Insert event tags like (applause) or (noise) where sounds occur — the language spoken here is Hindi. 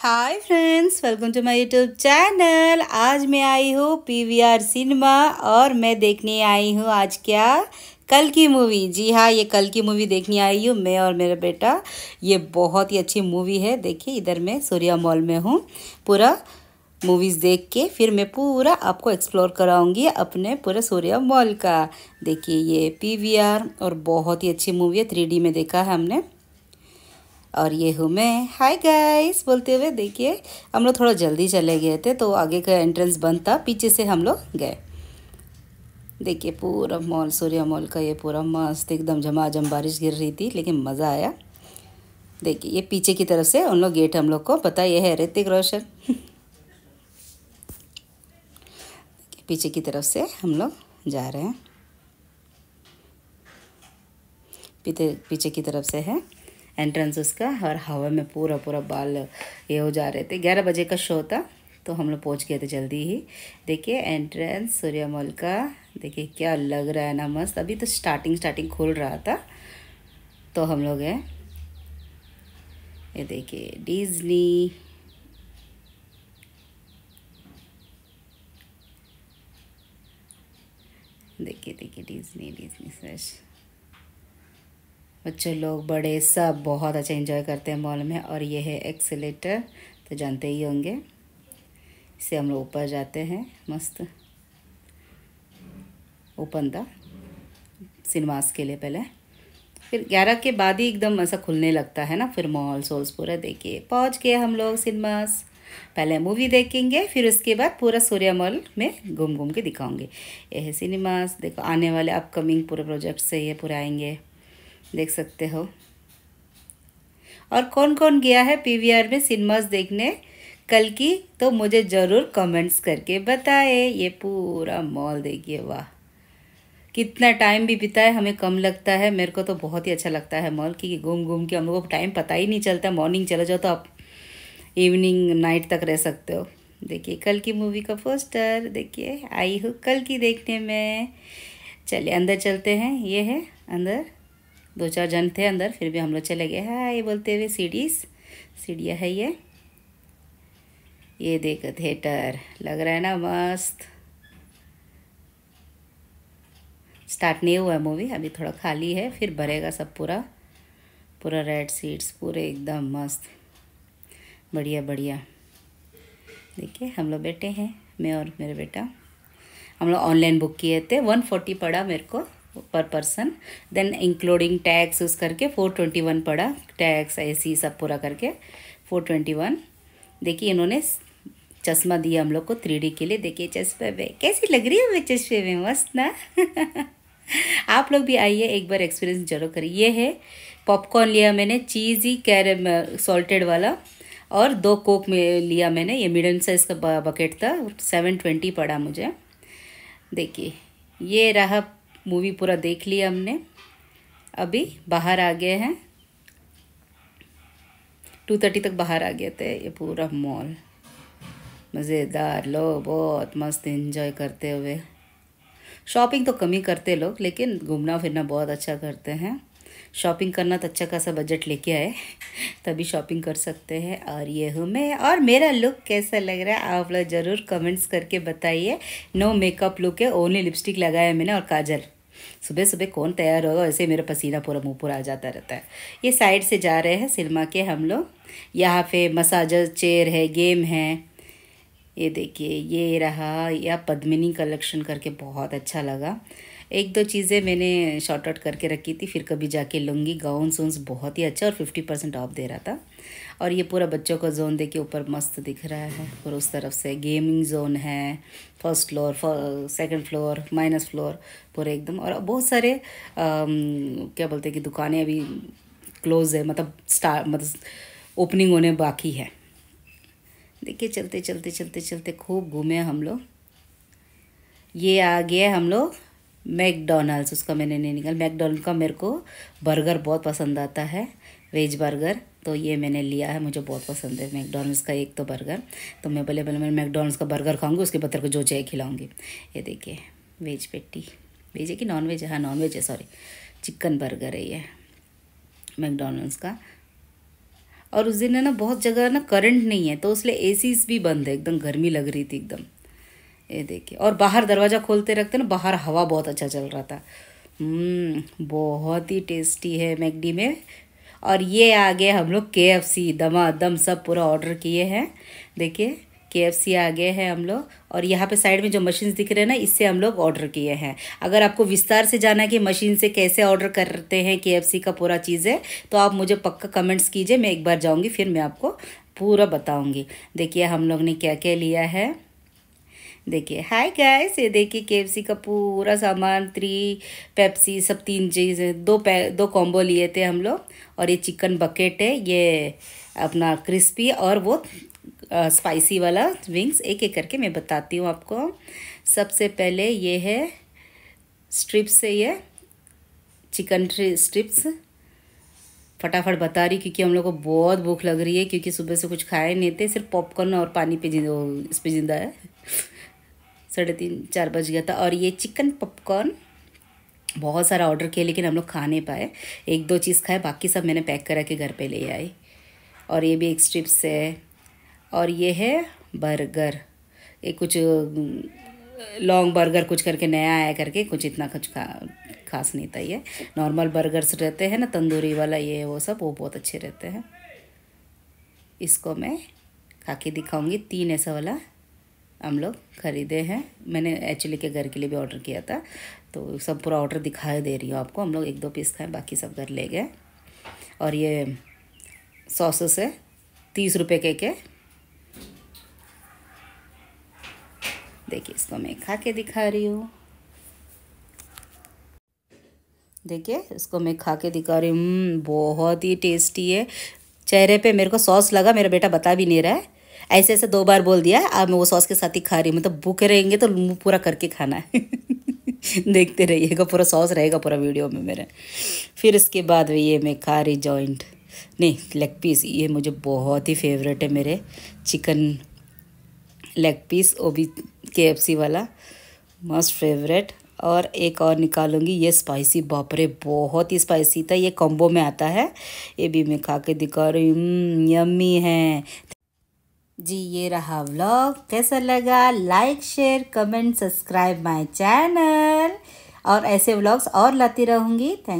hi friends welcome to my YouTube channel आज मैं आई हूँ पीवीआर सिनेमा और मैं देखने आई हूँ आज क्या कल की मूवी जी हाँ ये कल की मूवी देखने आई हूँ मैं और मेरा बेटा ये बहुत ही अच्छी मूवी है देखिए इधर मैं सूर्या मॉल में हूँ पूरा मूवीज़ देख के फिर मैं पूरा आपको एक्सप्लोर कराऊंगी अपने पूरे सूर्या मॉल का देखिए ये पीवीआर और बहुत ही अच्छी मूवी है थ्री में देखा है हमने और ये हूँ मैं हाय गाइस बोलते हुए देखिए हम लोग थोड़ा जल्दी चले गए थे तो आगे का एंट्रेंस बंद था पीछे से हम लोग गए देखिए पूरा मॉल सूर्या मॉल का ये पूरा मस्त एकदम झमाझम बारिश गिर रही थी लेकिन मज़ा आया देखिए ये पीछे की तरफ से उन लोग गेट हम लोग को पता ये है ऋतिक रोशन पीछे की तरफ से हम लोग जा रहे हैं पीछे की तरफ से है एंट्रेंस उसका और हवा में पूरा पूरा बाल ये हो जा रहे थे ग्यारह बजे का शो था तो हम लोग पहुँच गए थे जल्दी ही देखिए एंट्रेंस सूर्य मॉल का देखिए क्या लग रहा है ना मस्त अभी तो स्टार्टिंग स्टार्टिंग खुल रहा था तो हम लोग हैं ये देखिए डिजनी बच्चे लोग बड़े सब बहुत अच्छा एंजॉय करते हैं मॉल में और ये है एक्सेलेटर तो जानते ही होंगे इससे हम लोग ऊपर जाते हैं मस्त ओपन था सिनेमास के लिए पहले फिर ग्यारह के बाद ही एकदम ऐसा खुलने लगता है ना फिर मॉल सोल्स पूरा देखिए पहुंच गए हम लोग सिनेमास पहले मूवी देखेंगे फिर उसके बाद पूरा सूर्या मॉल में घूम घूम के दिखाओगे यह सिनेमास देखो आने वाले अपकमिंग पूरे प्रोजेक्ट से ये पूरा आएंगे देख सकते हो और कौन कौन गया है पीवीआर में सिनेमास देखने कल की तो मुझे ज़रूर कमेंट्स करके बताए ये पूरा मॉल देखिए वाह कितना टाइम भी बिताए हमें कम लगता है मेरे को तो बहुत ही अच्छा लगता है मॉल क्योंकि घूम घूम के हम लोगों को टाइम पता ही नहीं चलता मॉर्निंग चले जाओ तो आप इवनिंग नाइट तक रह सकते हो देखिए कल की मूवी का पोस्टर देखिए आई हूँ कल की देखने में चलिए अंदर चलते हैं ये है अंदर दो चार जन थे अंदर फिर भी हम लोग चले गए हाय बोलते हुए सीढ़ीज सीढ़िया है ये ये देख थिएटर लग रहा है ना मस्त स्टार्ट नहीं हुआ है मूवी अभी थोड़ा खाली है फिर भरेगा सब पूरा पूरा रेड सीट्स पूरे एकदम मस्त बढ़िया बढ़िया देखिए हम लोग बैठे हैं मैं और मेरे बेटा हम लोग ऑनलाइन बुक किए थे वन फोर्टी पड़ा मेरे को पर पर्सन देन इंक्लूडिंग टैक्स उस करके फोर ट्वेंटी वन पड़ा टैक्स ऐसी सब पूरा करके फोर ट्वेंटी वन देखिए इन्होंने चश्मा दिया हम लोग को थ्री के लिए देखिए चश्मे में कैसी लग रही है वे चश्मे में मस्त ना आप लोग भी आइए एक बार एक्सपीरियंस जरूर करिए ये है पॉपकॉर्न लिया मैंने चीज़ी कैरम सॉल्टेड वाला और दो कोक में लिया मैंने ये मीडियम साइज़ का बकेट था सेवन ट्वेंटी पड़ा मुझे देखिए ये रहा मूवी पूरा देख लिया हमने अभी बाहर आ गए हैं टू थर्टी तक बाहर आ गए थे ये पूरा मॉल मज़ेदार लोग बहुत मस्त इन्जॉय करते हुए शॉपिंग तो कम ही करते लोग लेकिन घूमना फिरना बहुत अच्छा करते हैं शॉपिंग करना तो अच्छा खासा बजट लेके आए तभी शॉपिंग कर सकते हैं और ये हूँ मैं और मेरा लुक कैसा लग रहा है आप लोग ज़रूर कमेंट्स करके बताइए नो मेकअप लुक है ओनली लिपस्टिक लगाया मैंने और काजल सुबह सुबह कौन तैयार होगा ऐसे मेरा पसीना पूरा मुँह पूरा आ जाता रहता है ये साइड से जा रहे हैं सिनेमा के हम लोग यहाँ पे मसाजर चेयर है गेम है ये देखिए ये रहा यह पद्मिनी कलेक्शन करके बहुत अच्छा लगा एक दो चीज़ें मैंने शॉर्ट आउट करके रखी थी फिर कभी जाके लूँगी गाउन सोन्स बहुत ही अच्छा और फिफ्टी परसेंट ऑफ दे रहा था और ये पूरा बच्चों का जोन दे के ऊपर मस्त दिख रहा है और उस तरफ से गेमिंग जोन है first floor second floor minus floor पूरे एकदम और बहुत सारे आ, क्या बोलते हैं कि दुकानें अभी क्लोज है मतलब स्टार मतलब ओपनिंग होने बाकी है देखिए चलते चलते चलते चलते खूब घूमे हम लोग ये आ गए हम लोग मैकडोनल्ड्स उसका मैंने नहीं निकाल मैकडोनल्ड का मेरे को बर्गर बहुत पसंद आता है वेज बर्गर तो ये मैंने लिया है मुझे बहुत पसंद है मैकडोनल्ड्स का एक तो बर्गर तो मैं बोले बोले मैं मैकडोनल्ड्स का बर्गर खाऊंगी उसके बाद को जो चाय खिलाऊंगी ये देखिए वेज पेटी वेज है कि नॉन वेज हाँ, है हाँ नॉन वेज है सॉरी चिकन बर्गर है ये मैकडोनल्ड्स का और उस दिन है ना बहुत जगह ना करंट नहीं है तो ए सीज भी बंद है एकदम गर्मी लग रही थी एकदम ये देखिए और बाहर दरवाज़ा खोलते रखते ना बाहर हवा बहुत अच्छा चल रहा था हम्म, बहुत ही टेस्टी है मैगडी में और ये आ गए हम लोग के एफ सी दमा दम सब पूरा ऑर्डर किए हैं देखिए के एफ सी आ गए हैं हम लोग और यहाँ पे साइड में जो मशीन दिख रहे हैं ना इससे हम लोग ऑर्डर किए हैं अगर आपको विस्तार से जाना है कि मशीन से कैसे ऑर्डर करते हैं के एफ सी का पूरा चीज़ है तो आप मुझे पक्का कमेंट्स कीजिए मैं एक बार जाऊँगी फिर मैं आपको पूरा बताऊँगी देखिए हम लोग ने क्या क्या लिया है देखिए हाय गाइस ये देखिए के का पूरा सामान थ्री पेप्सी सब तीन चीज़ दो दो कॉम्बो लिए थे हम लोग और ये चिकन बकेट है ये अपना क्रिस्पी और वो आ, स्पाइसी वाला विंग्स एक एक करके मैं बताती हूँ आपको सबसे पहले ये है स्ट्रिप्स है ये चिकन स्ट्रिप्स फटाफट बता रही क्योंकि हम लोग को बहुत भूख लग रही है क्योंकि सुबह से कुछ खाए नहीं थे सिर्फ पॉपकॉर्न और पानी पे जिंदा इस पे जिंदा है साढ़े तीन चार बज गया था और ये चिकन पॉपकॉर्न बहुत सारा ऑर्डर किया लेकिन हम लोग खा नहीं पाए एक दो चीज़ खाए बाकी सब मैंने पैक करा के घर पे ले आए और ये भी एक स्ट्रिप्स है और ये है बर्गर ये कुछ लॉन्ग बर्गर कुछ करके नया आया करके कुछ इतना कुछ खा खास नहीं था ये नॉर्मल बर्गर्स रहते हैं ना तंदूरी वाला ये वो सब वो बहुत अच्छे रहते हैं इसको मैं खा के दिखाऊँगी तीन ऐसा वाला हम लोग ख़रीदे हैं मैंने एक्चुअली के घर के लिए भी ऑर्डर किया था तो सब पूरा ऑर्डर दिखाई दे रही हूँ आपको हम लोग एक दो पीस खाएँ बाकी सब घर ले गए और ये सॉसेस है तीस रुपये के के देखिए इसको मैं खा के दिखा रही हूँ देखिए इसको मैं खा के दिखा रही हूँ हम्म, बहुत ही टेस्टी है चेहरे पे मेरे को सॉस लगा मेरा बेटा बता भी नहीं रहा है ऐसे ऐसे दो बार बोल दिया अब मैं वो सॉस के साथ ही खा रही हूँ मतलब भूखे रहेंगे तो मुँह पूरा करके खाना है (laughs) देखते रहिएगा पूरा सॉस रहेगा पूरा वीडियो में मेरे फिर इसके बाद ये मैं खा रही जॉइंट नहीं लेग पीस ये मुझे बहुत ही फेवरेट है मेरे चिकन लेग पीस वो भी के वाला मस्ट फेवरेट और एक और निकालूंगी ये स्पाइसी बापरे बहुत ही स्पाइसी था ये कॉम्बो में आता है ये भी मैं खा के दिखा रही हूँ यम्मी है जी ये रहा व्लॉग कैसा लगा like share comment subscribe my channel और ऐसे व्लॉग्स और लाती रहूँगी थैंक